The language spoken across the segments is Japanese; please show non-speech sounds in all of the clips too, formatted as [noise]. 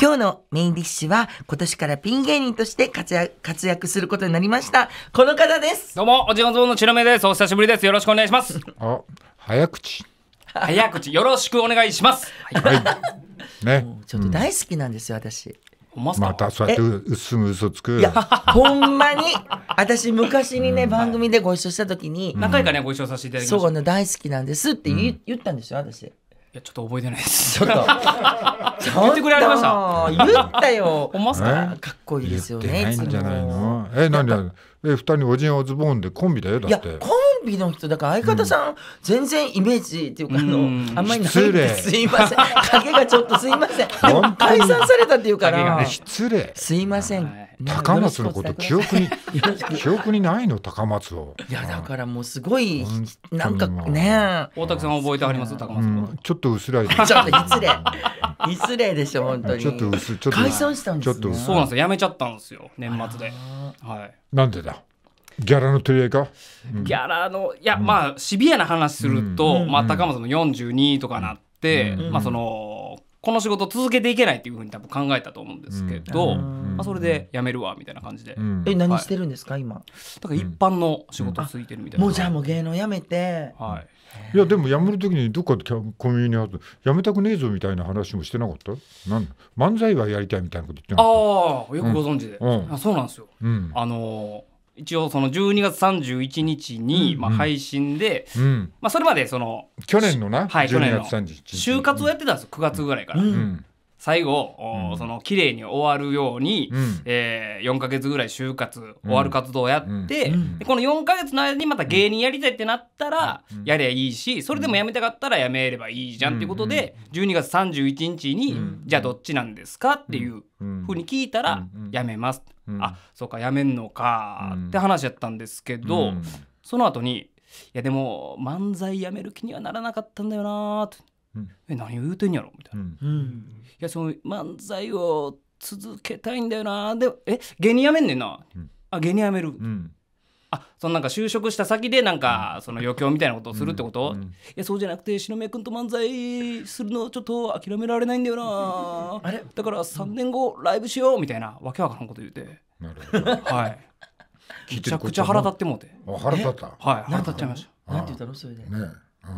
今日のメインディッシュは今年からピン芸人として活躍活躍することになりましたこの方ですどうもおじがぞうのちのめですお久しぶりですよろしくお願いしますあ早口早口よろしくお願いしますはいねちょっと大好きなんですよ、うん、私またそうやってすぐ嘘つくいやほんまに私昔にね、うん、番組でご一緒した時に何回かねご一緒させていただきましたそう大好きなんですって言,、ったんですよ私いやちょっと覚えてないです。ちょっと [laughs] 言ってくれありました。言ったよ。思ますか。かっこいいですよね。ないんじゃないの。え何だ。え二人おじやおズボンでコンビだよだって。コンビの人だから相方さん、全然イメージっていうかあの、あんまりない失礼。すいません。影がちょっとすいません。解散されたっていうから。失礼。すいません。高松のこと記憶に [laughs] 記憶にないの高松をいやだからもうすごい、なんかね大竹さん覚えてあります高松、ちょっと薄らい [laughs] ちょっと失礼失礼でしょ本当にちょっと薄ちょっと解散したんです、そうなんですよやめちゃったんですよ年末ではいなんでだギャラの取り合いか、ギャラのいや、まあシビアな話すると、まあ、高松の42とかなって、まあそのこの仕事続けていけないっていうふうに多分考えたと思うんですけど、まあ、それで辞めるわみたいな感じで、え何してるんですか今だから一般の仕事続いてるみたいな、もうじゃあもう芸能辞めてはいいやでも辞める時にどっかでコミュニティ辞めたくねえぞみたいな話もしてなかったなん漫才はやりたいみたいなこと言ってなかったああよくご存知で、うんうん、あそうなんですよ、うん、あの一応その12月31日にまあ配信で、うんうん、まあ、それまでその去年のな、はい、去年の就活をやってたんです9月ぐらいから、うん、最後、うん、その綺麗に終わるように、うん、えー、4か月ぐらい就活、終わる活動をやって、この4か月の間にまた芸人やりたいってなったら、やりゃいいしそれでもやめたかったらやめればいいじゃんっていうことで、12月31日に、じゃあどっちなんですかっていうふうに聞いたら、やめます、あそうかやめんのかって話やったんですけど、その後に「いやでも漫才やめる気にはならなかったんだよな」って。え何を言うてんやろみたいな、いやその漫才を続けたいんだよなでえ芸人やめんねんな、あ芸人やめる、あそのなんか就職した先でなんかその余興みたいなことをするってこと、うんうん、いやそうじゃなくて篠宮君と漫才するのちょっと諦められないんだよなあれだから3年後ライブしようみたいなわけわからんこと言うてなるほど、はい、めちゃくちゃ腹立ってもうて腹立ったはい腹立っちゃいました何て言ったそれで、ね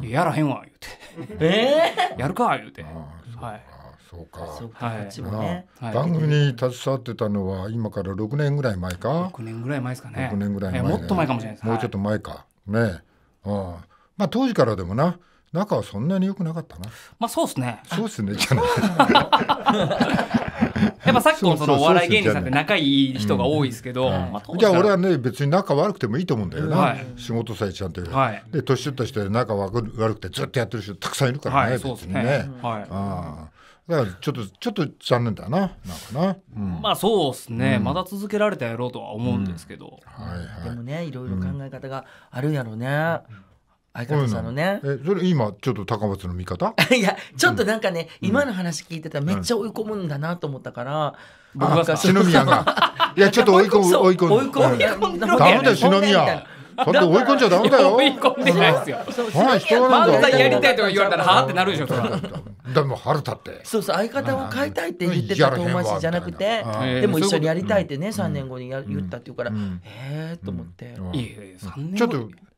うん、やらへんわ言うて [laughs] ええやるか言うて。あはいそうか。はい。番組に携わってたのは今から六年ぐらい前か。六年ぐらい前ですかね。六年ぐらい前、もっと前かもしれないです。もうちょっと前か。ね。ああ。まあ当時からでもな。仲はそんなに良くなかったな。まあそうですね。そうですねじゃない。[laughs] [laughs] やっぱき今そのお笑い芸人さんって仲いい人が多いですけど、じゃあ俺はね別に仲悪くてもいいと思うんだよな、仕事さえちゃんと、で年取った人で仲悪くてずっとやってる人たくさんいるからね、はい、ですね。はいあだからちょっとちょっと残念だななんかな、うん、まあそうですね、うん、まだ続けられたやろうとは思うんですけど、はい、でもねいろいろ考え方があるやろうね、相方さんのねえそれ今ちょっと高松の見方 [laughs] いやちょっとなんかね、うん、今の話聞いてたらめっちゃ追い込むんだなと思ったから、うん、僕が篠宮が [laughs] いやちょっと追い込む追い込む追い込むダメだよ篠宮だって追い込んじゃダメだよ。追い込んでないですよ。[laughs] はい、人なんだ。漫才やりたいとか言われたら、はあってなるでしょ、それは。でも腹たって。そうそう、相方を変えたいって言ってた友達じゃなくて、でも一緒にやりたいってね、3年後にや言ったって言うから、ええと思って。ちょっと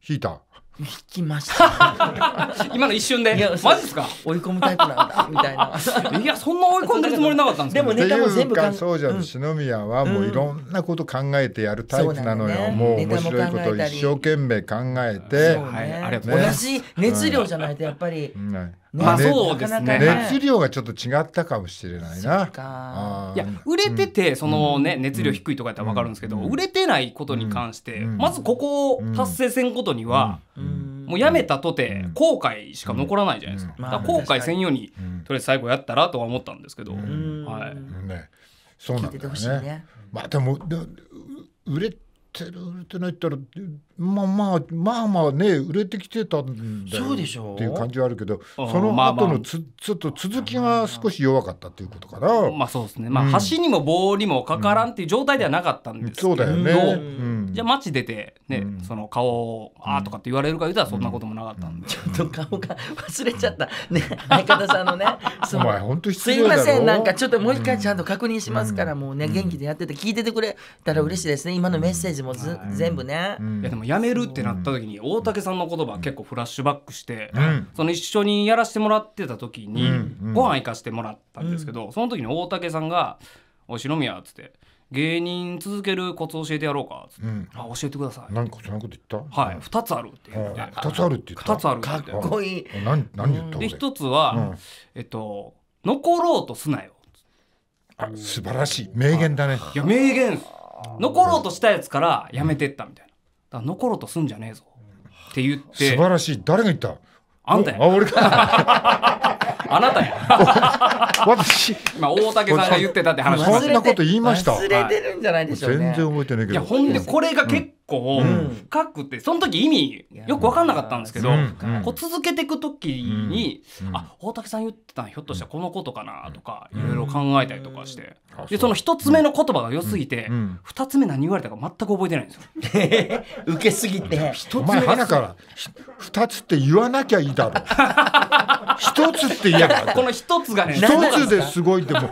引いた。引きました [laughs] 今の一瞬でマジですか追い込むタイプなんだみたいな [laughs] いやそんな追い込んでるつもりなかったんですでもネタも全部かそうじゃん、篠宮はもういろんなこと考えてやるタイプなのよ、うね、もう面白いこと一生懸命考えて、ね、はい、あれ同じ熱量じゃないとやっぱり、うん、はいまあそうですね熱量がちょっと違ったかもしれないないや売れててそのね熱量低いとかやったら分かるんですけど売れてないことに関してまずここを達成せんことにはもうやめたとて後悔しか残らないじゃないですか後悔せんようにとりあえず最後やったらとは思ったんですけどはいそうなんだすねまあでも売れててる売れてないったらまあまあまあまあね売れてきてたんだよそうでしょっていう感じはあるけどその後のつ、まあまあ、ちょっと続きが少し弱かったっていうことかな。まあそうですね、まあ、橋にも棒にもかからんっていう状態ではなかったんですけど、うん、そうだよね、じゃあ街出てね、うん、その顔を「ああ」とかって言われるか言うたらそんなこともなかったんで、ちょっと顔が忘れちゃったね相方さんのね [laughs] お前本当すいませんなんかちょっともう一回ちゃんと確認しますから、もうね元気でやってて聞いててくれたら嬉しいですね今のメッセージも、全部ね、いやでも辞めるってなった時に大竹さんの言葉結構フラッシュバックして、その一緒にやらせてもらってた時にご飯行かせてもらったんですけど、その時に大竹さんが「おい篠宮」っつって「芸人続けるコツ教えてやろうかつって、あ教えてくださいなんかそんなこと言ったはい二つあるって言って二つあるって言った二つあるかっこいい何何言ったで一つは、えっと残ろうとすなよあ素晴らしい名言だねいや名言残ろうとしたやつからやめてったみたいな。だから残ろうとすんじゃねえぞって言って。素晴らしい。誰が言ったあんたや。あ、俺か。[laughs] あなたや。私。今、大竹さんが言ってたって話そんなこと言いました。忘れてるんじゃないでしょう、ね、全然覚えてないけど。いや、ほんで、これが結構深くて、その時意味よく分かんなかったんですけど、こう続けていく時に、あ大竹さん言ってたひょっとしたらこのことかなとか、いろいろ考えたりとかして、でその1つ目の言葉が良すぎて、二つ目何言われたか全く覚えてないんですよ。[laughs] 受けすぎてお前花から2つって言わなきゃいいだろ1 [laughs] つって言えばこの1つがねつですごいっても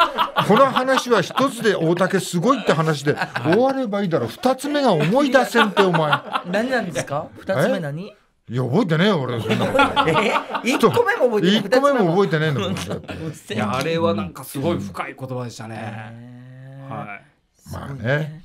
この話は1つで大竹すごいって話で終わればいいだろ2つ目が思い出せ線ってお前。何なんですか二つ目何いや覚えてねえよ俺そんなこと一個目も覚えて一個目も覚えてねえ [laughs] んいやあれはなんかすごい深い言葉でしたね、はいまあね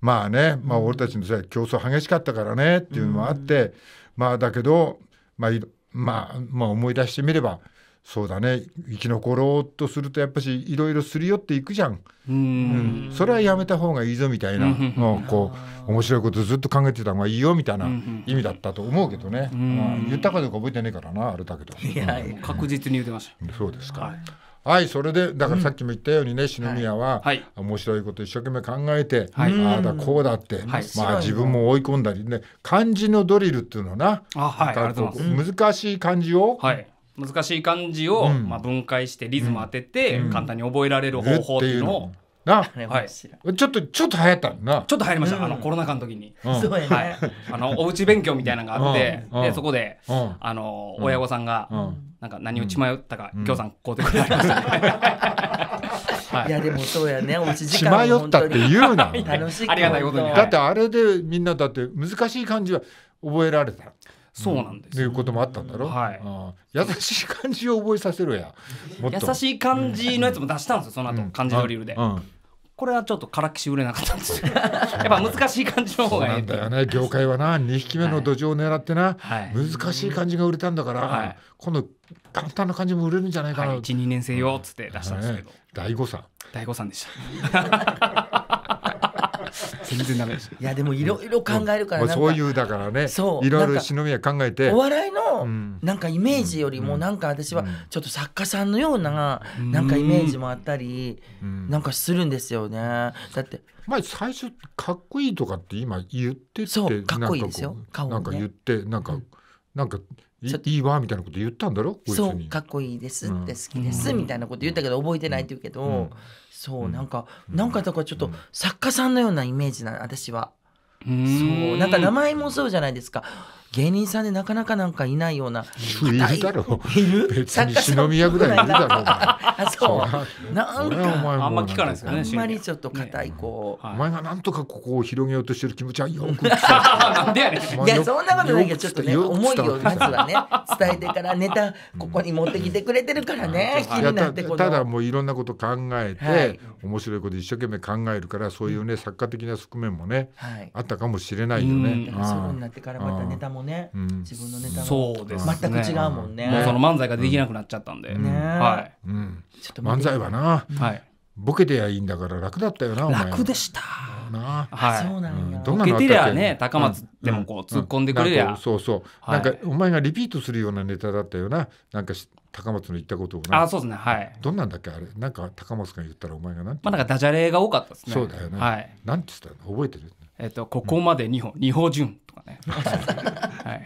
まあねまあ俺たちの世代競争激しかったからねっていうのもあって、まあだけどまあまあまあ思い出してみればそうだね生き残ろうとするとやっぱしいろいろすり寄っていくじゃんうん、それはやめた方がいいぞみたいな、もうこう面白いことずっと考えてた方がいいよみたいな意味だったと思うけどね、まあ、言ったかどうか覚えてないからなあれだけどいや、うん、確実に言ってましたそうですか、はいはい、それでだからさっきも言ったようにね、篠宮は、面白いこと一生懸命考えて、ああだこうだって、まあ自分も追い込んだりね漢字のドリルっていうのな、難しい漢字を、い難しい漢字を、まあ、分解してリズム当てて、簡単に覚えられる方法っていうのを。な、はい、ちょっとちょっと流行ったんなちょっと流行りました、あのコロナ禍の時に、はい、あのおうち勉強みたいなのがあって、でそこで、あの親御さんが、なんか何を血迷ったか、うん、今日さんこうでくれました [laughs] いやでもそうやねおうち時間迷ったって言うな楽しいありがたいことにだってあれでみんなだって難しい漢字は覚えられたそうなんです、うん、いうこともあったんだろ、はい、優しい感じを覚えさせろや優しい感じのやつも出したんですよその後、うん、漢字ドリルで、これはちょっとからきし売れなかったんですよ [laughs] やっぱ難しい感じの方がいいんだよね業界はな2匹目の土壌を狙ってな、はい、難しい感じが売れたんだから、はい、今度簡単な感じも売れるんじゃないかな、はい、12年生よっつって出したんですけど、大誤算大誤算でした [laughs] 全然ダメですいやでもいろいろ考えるから、うん、そういうだからねそういろいろ忍びは考えてお笑いのなんかイメージよりもなんか私はちょっと作家さんのようななんかイメージもあったりなんかするんですよねだって前最初かっこいいとかって今言っててそうかっこいいですよなんか言ってなんか、なんかいいわみたいなこと言ったんだろそうかっこいいですって好きです、みたいなこと言ったけど覚えてないって言うけど、そうなんか、なんかだからちょっと作家さんのようなイメージな私は。そうなんか名前もそうじゃないですか芸人さんでなかなかなんかいないようないるだろういる別に篠宮ぐらいいるだろうあそうなんかあんま聞かないですねあんまりちょっと硬いこう、ねはい、お前がなんとかここを広げようとしてる気持ちはよくな [laughs] いやそんなことないけどちょっとね思いをまずはね伝えてからネタここに持ってきてくれてるからね、ん、たただもういろんなこと考えて、はい、面白いこと一生懸命考えるからそういうね作家的な側面もね、はい、あったったかもしれないよね。そうになってからまたネタもね、自分のネタも全く違うもんね。もうその漫才ができなくなっちゃったんで。ねはい。ちょっと漫才はな。はい。ボケてやいいんだから楽だったよな楽でしたはい、ボケてりゃね高松でもこう突っ込んでくれりゃ、そうそう、はい、んかお前がリピートするようなネタだったよなんか高松の言ったことをあそうですねはいどんなんだっけあれんか高松が言ったらお前がんかダジャレが多かったですねそうだよねはいなんて言ったの覚えてるえっと、ここまで2本、うん、2歩順とかね。[laughs] はい。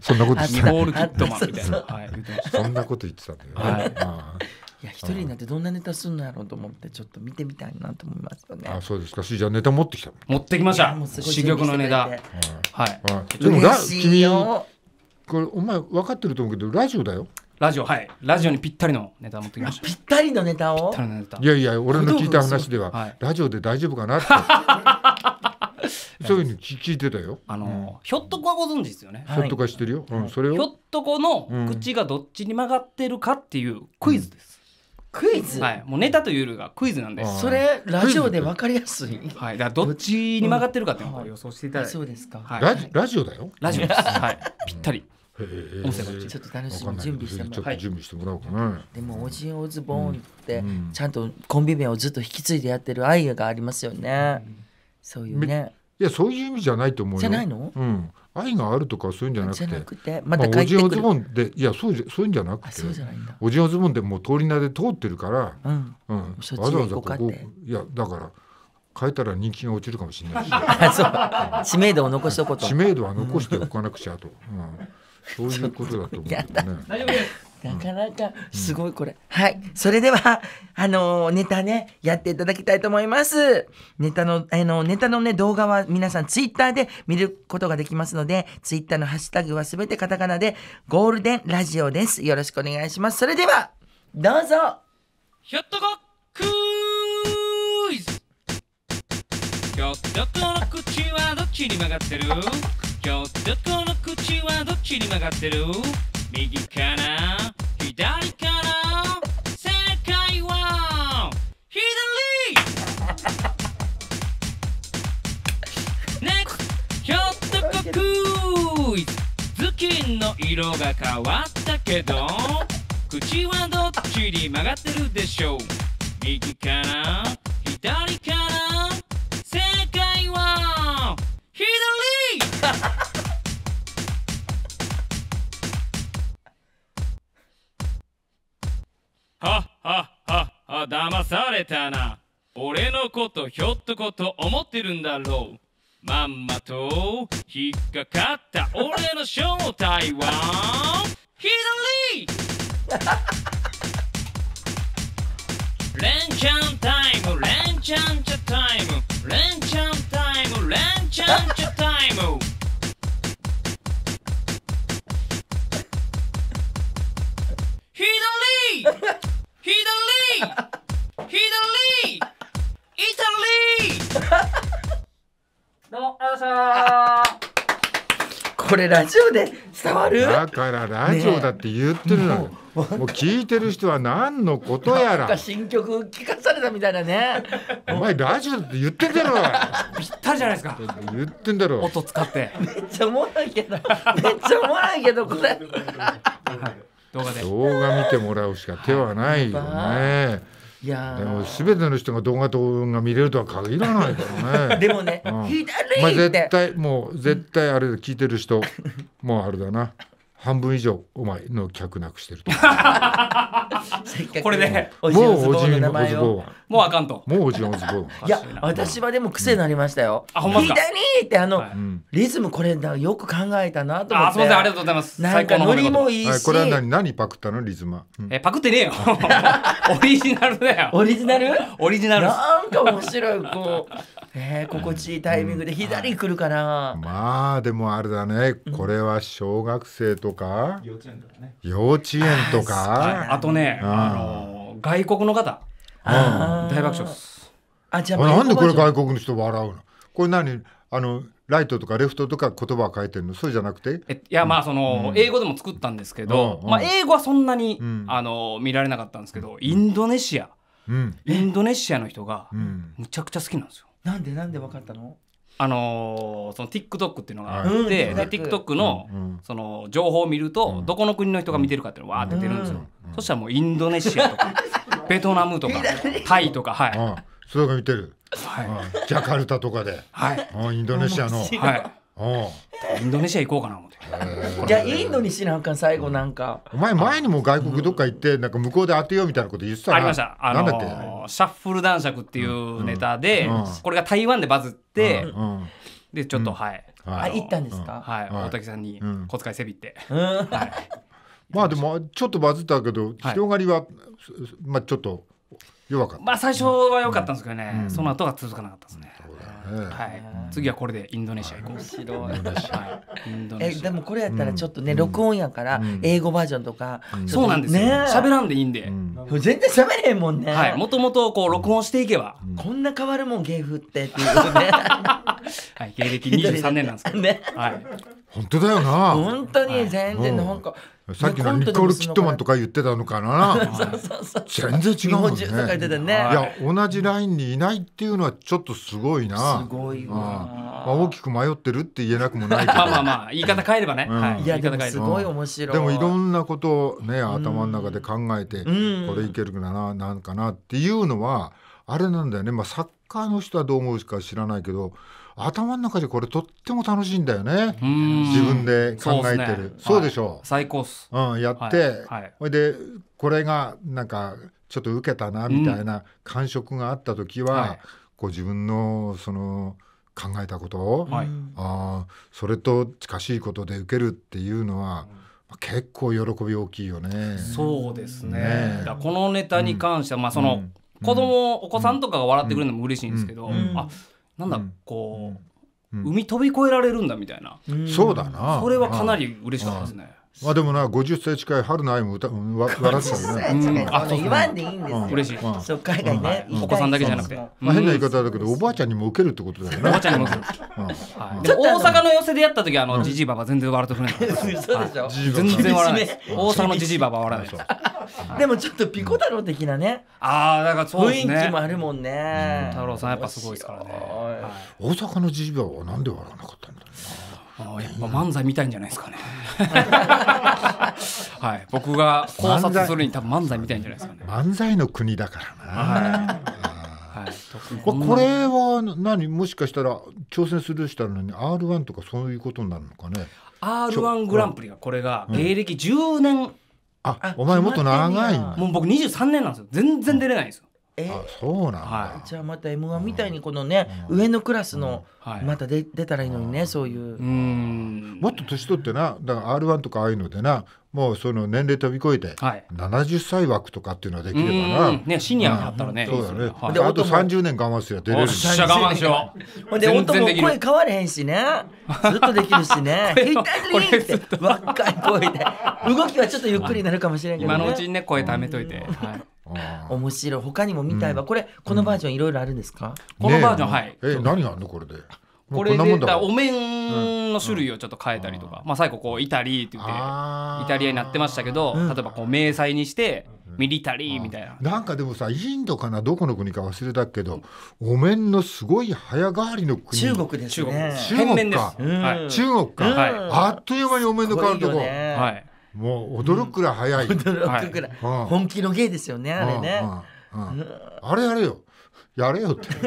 そんなこと言ってた。2ホールキットマンみたいな。はい、そんなこと言ってたんだよはい。いや一人になってどんなネタすんのやろうと思ってちょっと見てみたいなと思いますよね。あそうですか。じゃネタ持ってきた。持ってきました。珠玉のネタ。はい。でもラジオ。これお前分かってると思うけどラジオだよ。ラジオはいラジオにぴったりのネタ持ってきました。ぴったりのネタを。いやいや俺の聞いた話では、ラジオで大丈夫かなって。[laughs] そういうふうに聞いてたよ。あの、ひょっとこはご存知ですよね。ひょっとこしてるよ。うん、それを。ひょっとこの口がどっちに曲がってるかっていうクイズです。クイズ、はい、もうネタというよりがクイズなんでそれラジオで分かりやすい、はい、だどっちに曲がってるかっていうのを予想していただいてそうですか、はい、ラジラジオだよラジオです、はい、ぴったり音声ちょっと楽しみ準備してもらおう準備してもらおうかな、でもおじんおずぼーンって、ちゃんとコンビ名をずっと引き継いでやってる愛がありますよね、うんそういうねいやそういう意味じゃないと思うよじゃないの、うん、愛があるとかそういうんじゃなくてなくてまだ帰ってくる、まあ、おじおズボンでいやそうじゃそういうんじゃなくてそうじゃないんだおじおズボンでも通りなで通ってるから、うんうん、わざわざここいやだから変えたら人気が落ちるかもしれないし [laughs] うん、知名度を残しとこと知名度は残しておかなくちゃと、うん、そういうことだと思うけどね。[laughs] なかなかすごいこれ、うん、はいそれではあのー、ネタねやっていただきたいと思いますネタのあのネタのね動画は皆さんツイッターで見ることができますのでツイッターのハッシュタグはすべてカタカナでゴールデンラジオですよろしくお願いしますそれではどうぞひょっとこクイズひょっとこの口はどっちに曲がってるひょっとこの口はどっちに曲がってる右から左から正解は左 [laughs] NEXT ひょっとこクイズ頭巾の色が変わったけど口はどっちに曲がってるでしょう右から左から正解は左騙されたな俺のことひょっとこと思ってるんだろうまんまと引っかかった俺の正体は左レンチャンタイムレンチャンチャタイムレンチャンタイムレンチャンチャタイムこれラジオで伝わるだからラジオだって言ってるの、ね、もう聞いてる人は何のことやら新曲聞かされたみたいなねお前ラジオって言ってんだろぴったりじゃないですか言ってんだろ音使ってめっちゃおもろいけどめっちゃおもろいけどこれ動画で動画見てもらうしか手はないよねいやでも全ての人が動画と音が見れるとは限らないからね [laughs] でもね、うん、左って、まあ、絶対もう絶対あれで聞いてる人もうあれだな半分以上お前の客なくしてるとこれで、うもうオジン・オズボーンもうあかんともうオジン・オズボーいや私はでも癖になりましたよ、あほんまか左ってあの、リズムこれだよく考えたなとあすみませんありがとうございますなんかノリもいいし、これは何何パクったのリズム、えパクってねえよ [laughs] オリジナルだよオリジナルオリジナルなんか面白いこうえー、心地いいタイミングで左来るかな、うん、まあでもあれだねこれは小学生とか、うん、幼稚園とかね幼稚園とかあとね、あの外国の方、大爆笑ですあじゃあなんでこれ外国の人笑うのこれ何あのライトとかレフトとか言葉を書いてるのそうじゃなくていやまあその、うん、英語でも作ったんですけど、うん、まあ、英語はそんなに、うん、あの見られなかったんですけど、インドネシア、インドネシアの人がむちゃくちゃ好きなんですよ。なんでなんで分かったのあのー、その TikTok っていうのがあって、うん、で TikTok の,、その情報を見ると、どこの国の人が見てるかっていうのわーって出るんですよ、そしたらもうインドネシアとか [laughs] ベトナムとかタイとかはい、うん、それが見てる、はい、ジャカルタとかで、はい、インドネシアのはい、うんインドネシア行こうかな思って [laughs] じゃあインドにしなんか最後なんか、お前前にも外国どっか行ってなんか向こうで当てようみたいなこと言ってたありましたあのシャッフル男爵っていうネタで、これが台湾でバズって、でちょっと、はい、あ行ったんですか、はい大竹さんに小遣いせびって、まあでもちょっとバズったけど広がりは、まあちょっと弱かったまあ最初は良かったんですけどね、その後は続かなかったですね、はい、次はこれでインドネシア行こう。面白い。インドネシア。でもこれやったらちょっとね、録音やから英語バージョンとか、そうなんですね。喋らんでいいんで。全然喋れへんもんね。はい、もともとこう録音していけば、こんな変わるもん芸風ってっていう [laughs] はい、芸歴23年なんですけど。[laughs] ね。はい。本当だよな本当に全然なんか、さっきのニコール・キットマンとか言ってたのかな全然違うもんね、ね、いや同じラインにいないっていうのはちょっとすごいなすごいわ、まあ、大きく迷ってるって言えなくもないけどまあまあ言い方変えればね、うんはい、いやでもすごい面白い、でもいろんなことをね頭の中で考えて、うん、これいけるかななんかなっていうのはあれなんだよねまあサッカーの人はどう思うか知らないけど頭の中でこれとっても楽しいんだよね自分で考えてるそう,、でしょう最高っす、うん、やって、ほいでこれがなんかちょっと受けたなみたいな感触があった時は、こう自分のその考えたことを、あそれと近しいことで受けるっていうのは、結構喜び大きいよね。そうですね。このネタに関しては、まあその、子供、お子さんとかが笑ってくれるのも嬉しいんですけど、あなんだ、うん、こう、うん、海飛び越えられるんだみたいな、そうだなそれはかなり嬉しかったですね。まあでもな50歳近い春の愛も歌わ [laughs] 笑ってたよね。あ、そう言わんでいいんですよ。嬉しい。そう海外ね、お子さんだけじゃなくて。まあ変な言い方だけどおばあちゃんにも受けるってことだよね。おばあちゃんにも受ける。大阪の寄せでやった時あのジジイババ全然笑ってくれない。そうでしょ。全然笑わない。大阪のジジイババ笑わない。でもちょっとピコ太郎的なね、ああだからそう、ね、雰囲気もあるもんね、うん、太郎さんやっぱすごいですからね、はい、大阪のジジバはなんで笑わなかったんだろうなあやっぱ漫才見たいんじゃないですかね。[laughs] はい、僕が考察するに多分漫才見たいんじゃないですかね。漫才の国だからな。はい。はい、これは何もしかしたら挑戦するしたのに R1 とかそういうことになるのかね。R1 グランプリがこれが芸歴10年あお前もっと長いもう僕23年なんですよ全然出れないんですよ、えそうなんだ、じゃあまた m 1みたいにこのね、上のクラスの、はい、また出出たらいいのにね、そういううんもっと年取ってなだから r 1とかああいうのでなもうその年齢飛び越えて、はい、70歳枠とかっていうのはできればな。ね、シニアになったらね。そうだね。で、あと30年我慢すりゃ出れるし。しゃ我慢しよう。ほんで、音も声変われへんしね。ずっとできるしね。ひ [laughs] たって、若い声で。動きはちょっとゆっくりになるかもしれんけど、ね、今のうちにね、声ためといて。はい面白い他にも見たいわ、これこのバージョンいろいろあるんですか、このバージョンはいえ何があんのこれでこれでだお面の種類をちょっと変えたりとか、まあ、最後こうイタリーって言ってイタリアになってましたけど、例えばこう迷彩にしてミリタリーみたいな、なんかでもさインドかなどこの国か忘れたけどお面のすごい早変わりの国中国ですね中国か、はい、中国か、はい、あっという間にお面の変わるとこはいもう驚くくらい早い、驚くくらい、本気の芸ですよねあれね、あれあれよやれよって [laughs]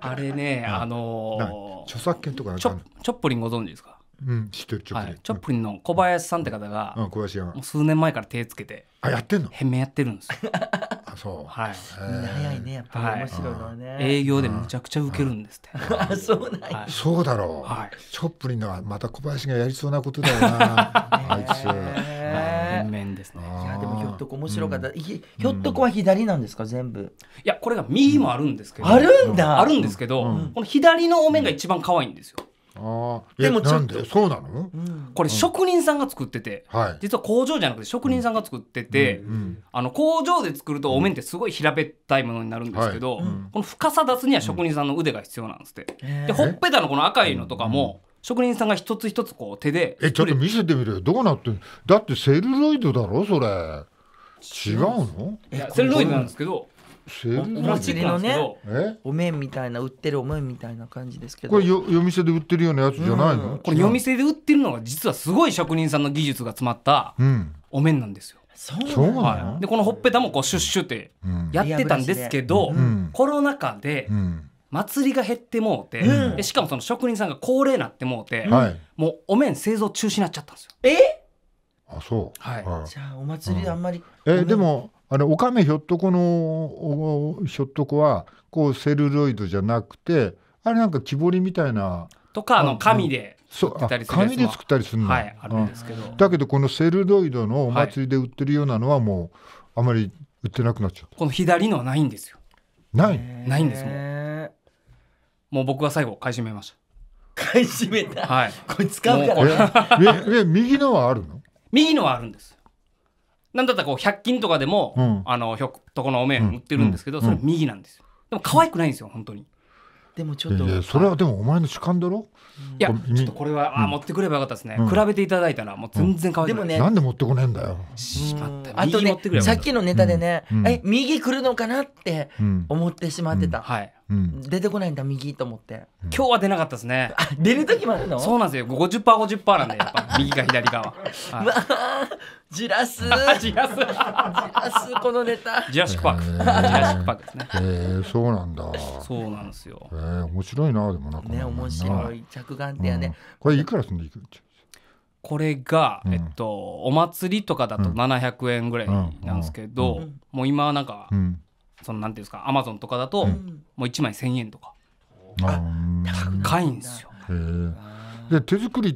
あれね、あのー、著作権とかちょチョップリンご存知ですかうん、知ってるチョップリン、はい、チョップリンの小林さんって方が、うん、小林さん数年前から手をつけてあやってんの変面やってるんですよあそう [laughs] はい早いねやっぱり面白いのはね、はい、営業でむちゃくちゃ受けるんですってあそうなん、はい、そうだろう、はい、チョップリンのはまた小林がやりそうなことだよな [laughs] あいつ、はい、面ですねいやでもひょっとこ面白かった、うん、ひょっとこは左なんですか全部いやこれが右もあるんですけど、うん、あるんだあるんですけど、この左のお面が一番可愛いんですよあでもちょっとそうなの、これ職人さんが作ってて、うん、実は工場じゃなくて職人さんが作ってて、うん、あの工場で作るとお面ってすごい平べったいものになるんですけど、はい、この深さ出すには職人さんの腕が必要なんですって、でほっぺたのこの赤いのとかも、職人さんが一つ一つこう手でえちょっと見せてみるよどうなってだってセルロイドだろそれ違うのセルロイドなんですけどお祭りのねお面みたいな売ってるお面みたいな感じですけどこれよ夜店で売ってるようなやつじゃないの、うん、これ夜店で売ってるのは実はすごい職人さんの技術が詰まったお面なんですよ、そうはい、でこのほっぺたもこうシュッシュってやってたんですけど、うん、コロナ禍で、祭りが減ってもうて、うん、でしかもその職人さんが高齢になってもうて、うん、もうお面製造中止になっちゃったんですよ。えあそう、はい、はい、じゃあお祭りあんまり、えでもあれ、おかめひょっとこの、ひょっとこは、こう、セルロイドじゃなくて、あれなんか木彫りみたいな。とか、あの、紙で。そう紙で作ったりするの、はい、あるんですけど、だけどこのセルロイドのお祭りで売ってるようなのはもうあまり売ってなくなっちゃうこの左のはないんですよないないんですもんもう僕は最後買い占めました買い占めたはいこれ使うからえ [laughs] え右のはあるの右のはあるんですなんだったらこう100均とかでも、うん、あのひょっとこのお面売ってるんですけど、それ右なんですよでも可愛くないんですよ本当に。でもちょっとそれはでもお前の主観だろういやちょっとこれは、あ持ってくればよかったですね、比べていただいたらもう全然可愛い、でもねなんで持ってこねえんだよしまったあとねさっきのネタでね、え右来るのかなって思ってしまってた、はい出てこないんだ右と思って今日は出なかったですね出る時もあるのそうなんですよ 50%50% 50%なんでやっぱ [laughs] 右か左かは、はい、まあじらす [laughs] じらすじらすこのネタジラシックパーク、ジラシックパークですねへえそうなんだそうなんですよええ面白いなでもなんかね面白い着眼点やね、うん、これいくらすんでいくんこれが、えっと、お祭りとかだと700円ぐらいなんですけど、もう今はなんか、うんそのなんていうんですかアマゾンとかだと、もう1枚1,000円とか高いんですよ。で手作りっ